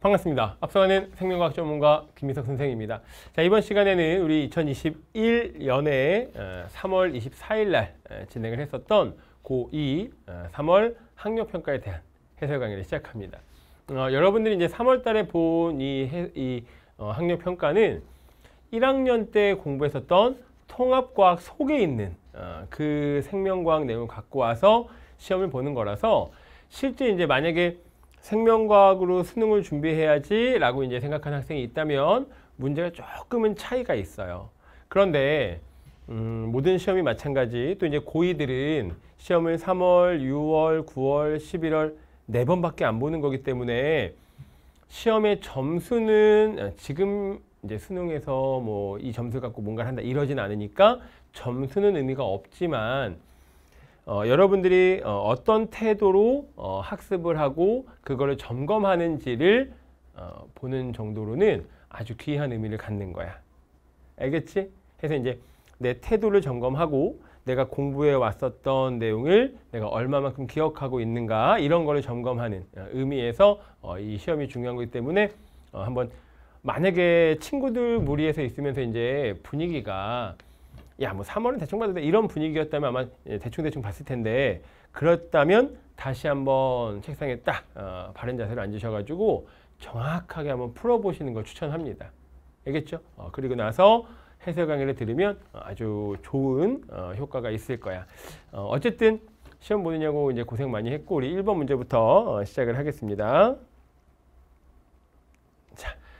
반갑습니다. 앞서가는 생명과학 전문가 김민석 선생입니다. 자, 이번 시간에는 우리 2021년에 3월 24일 날 어, 진행을 했었던 고2 3월 어, 학력평가에 대한 해설 강의를 시작합니다. 어, 여러분들이 이제 3월 달에 본이 이, 어, 학력평가는 1학년 때 공부했었던 통합과학 속에 있는 어, 그 생명과학 내용을 갖고 와서 시험을 보는 거라서 실제 이제 만약에 생명과학으로 수능을 준비해야지 라고 이제 생각하는 학생이 있다면 문제가 조금은 차이가 있어요. 그런데 음, 모든 시험이 마찬가지 또 이제 고이들은 시험을 3월, 6월, 9월, 11월 네 번밖에 안 보는 거기 때문에 시험의 점수는 아, 지금 이제 수능에서 뭐 이 점수 갖고 뭔가를 한다 이러진 않으니까 점수는 의미가 없지만 어, 여러분들이 어, 떤 태도로 어, 학습을 하고 그거를 점검하는지를 어, 보는 정도로는 아주 귀한 의미를 갖는 거야. 알겠지? 해서 이제 내 태도를 점검하고 내가 공부해 왔었던 내용을 내가 얼마만큼 기억하고 있는가 이런 거를 점검하는 어, 의미에서 어, 이 시험이 중요한 거기 때문에 어, 한번 만약에 친구들 무리해서 있으면서 이제 분위기가 야뭐 3월은 대충 봐도 돼 이런 분위기였다면 아마 예, 대충 대충 봤을 텐데 그렇다면 다시 한번 책상에 딱 어, 바른 자세로 앉으셔가지고 정확하게 한번 풀어보시는 걸 추천합니다. 알겠죠? 어, 그리고 나서 해설 강의를 들으면 어, 아주 좋은 어, 효과가 있을 거야. 어, 어쨌든 시험 보느냐고 이제 고생 많이 했고 우리 1번 문제부터 어, 시작을 하겠습니다.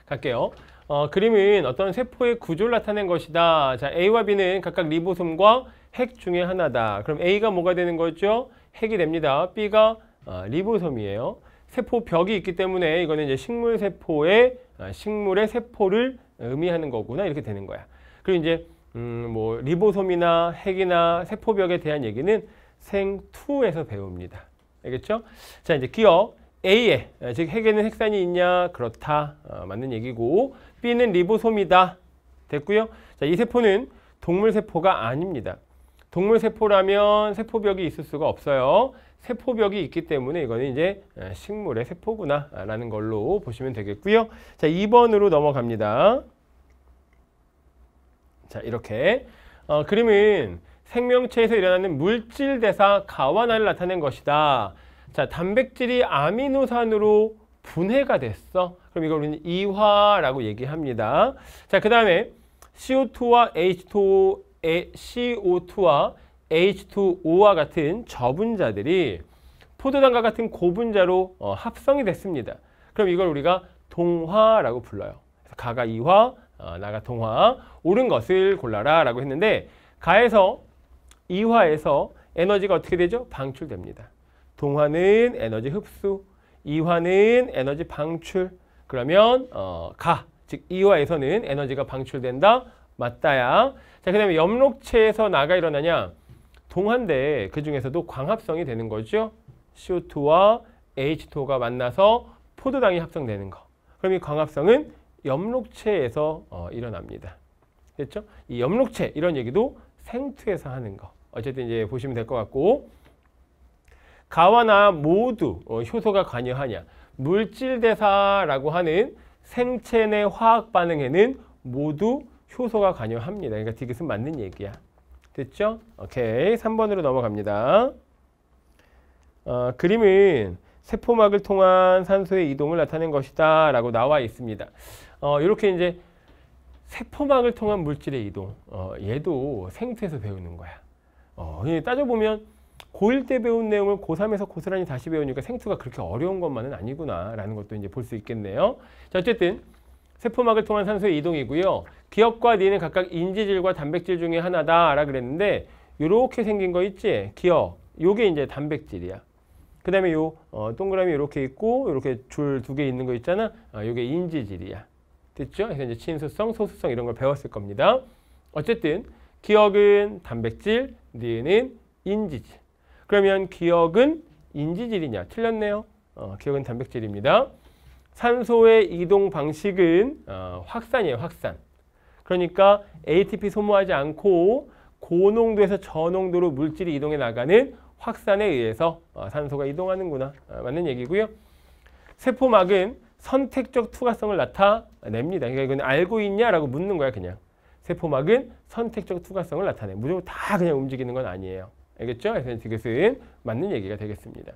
갈게요. 어, 그림은 어떤 세포의 구조를 나타낸 것이다. 자, A와 B는 각각 리보솜과 핵 중에 하나다. 그럼 A가 뭐가 되는 거죠? 핵이 됩니다. B가 어, 리보솜이에요. 세포 벽이 있기 때문에 이거는 이제 식물 세포의 어, 식물의 세포를 의미하는 거구나 이렇게 되는 거야. 그리고 이제 음, 뭐 리보솜이나 핵이나 세포벽에 대한 얘기는 생투에서 배웁니다. 알겠죠? 자, 이제 기억. A에 어, 즉 핵에는 핵산이 있냐? 그렇다. 어, 맞는 얘기고 B는 리보솜이다. 됐고요. 자, 이 세포는 동물 세포가 아닙니다. 동물 세포라면 세포벽이 있을 수가 없어요. 세포벽이 있기 때문에 이거는 이제 어, 식물의 세포구나라는 아, 걸로 보시면 되겠고요. 자, 2번으로 넘어갑니다. 자, 이렇게 어, 그림은 생명체에서 일어나는 물질 대사 가완화를 나타낸 것이다. 자, 단백질이 아미노산으로 분해가 됐어. 그럼 이걸 우리는 이화라고 얘기합니다. 자, 그 다음에 CO2와 H2O, CO2와 H2O와 같은 저분자들이 포도당과 같은 고분자로 어, 합성이 됐습니다. 그럼 이걸 우리가 동화라고 불러요. 그래서 가가 이화, 어, 나가 동화, 옳은 것을 골라라 라고 했는데 가에서 이화에서 에너지가 어떻게 되죠? 방출됩니다. 동화는 에너지 흡수, 이화는 에너지 방출. 그러면 어, 가, 즉 이화에서는 에너지가 방출된다. 맞다야. 자, 그 다음에 염록체에서 나가 일어나냐. 동화인데 그 중에서도 광합성이 되는 거죠. CO2와 H2O가 만나서 포도당이 합성되는 거. 그럼 이 광합성은 염록체에서 어, 일어납니다. 됐죠? 이 염록체 이런 얘기도 생투에서 하는 거. 어쨌든 이제 보시면 될 것 같고 가와나 모두 어, 효소가 관여하냐 물질대사라고 하는 생체 내 화학 반응에는 모두 효소가 관여합니다. 그러니까 디귿은 맞는 얘기야. 됐죠? 오케이. 3번으로 넘어갑니다. 어, 그림은 세포막을 통한 산소의 이동을 나타낸 것이다 라고 나와 있습니다. 어, 이렇게 이제 세포막을 통한 물질의 이동 어, 얘도 생체에서 배우는 거야. 어, 따져보면 고1 때 배운 내용을 고3에서 고스란히 다시 배우니까 생투가 그렇게 어려운 것만은 아니구나라는 것도 이제 볼 수 있겠네요. 자, 어쨌든 세포막을 통한 산소의 이동이고요. 기억과 니는 각각 인지질과 단백질 중에 하나다라 그랬는데 요렇게 생긴 거 있지? 기억. 요게 이제 단백질이야. 그 다음에 요 어, 동그라미 이렇게 있고 이렇게 줄 두 개 있는 거 있잖아. 어, 요게 인지질이야. 됐죠? 그래서 이제 친수성, 소수성 이런 걸 배웠을 겁니다. 어쨌든 기억은 단백질, 니은 인지질. 그러면 기억은 인지질이냐? 틀렸네요. 어, 기억은 단백질입니다. 산소의 이동 방식은 어, 확산이에요. 확산. 그러니까 ATP 소모하지 않고 고농도에서 저농도로 물질이 이동해 나가는 확산에 의해서 어, 산소가 이동하는구나. 아, 맞는 얘기고요. 세포막은 선택적 투과성을 나타냅니다. 그러니까 이건 알고 있냐라고 묻는 거야 그냥. 세포막은 선택적 투과성을 나타내. 무조건 다 그냥 움직이는 건 아니에요. 알겠죠? 그래서 이것은 맞는 얘기가 되겠습니다.